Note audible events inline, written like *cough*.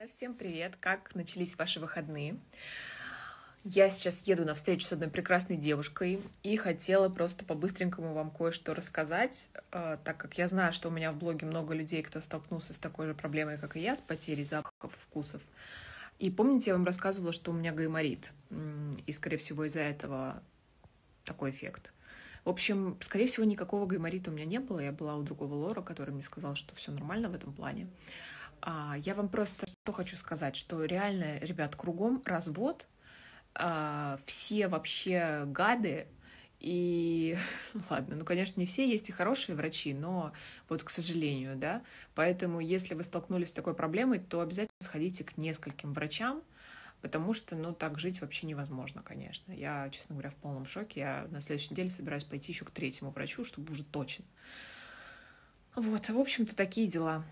ребята, всем привет! Как начались ваши выходные? Я сейчас еду на встречу с одной прекрасной девушкой и хотела просто по-быстренькому вам кое-что рассказать, э, так как я знаю, что у меня в блоге много людей, кто столкнулся с такой же проблемой, как и я, с потерей запахов, вкусов. И помните, я вам рассказывала, что у меня гайморит, и, скорее всего, из-за этого такой эффект. В общем, скорее всего, никакого гайморита у меня не было. Я была у другого лора, который мне сказал, что все нормально в этом плане. А, я вам просто что хочу сказать, что реально, ребят, кругом развод, а, все вообще гады, и *laughs* ну ладно, ну, конечно, не все есть и хорошие врачи, но вот, к сожалению, да. Поэтому, если вы столкнулись с такой проблемой, то обязательно сходите к нескольким врачам, потому что, ну, так жить вообще невозможно, конечно. Я, честно говоря, в полном шоке. Я на следующей неделе собираюсь пойти еще к третьему врачу, чтобы уже точно. Вот, в общем-то, такие дела.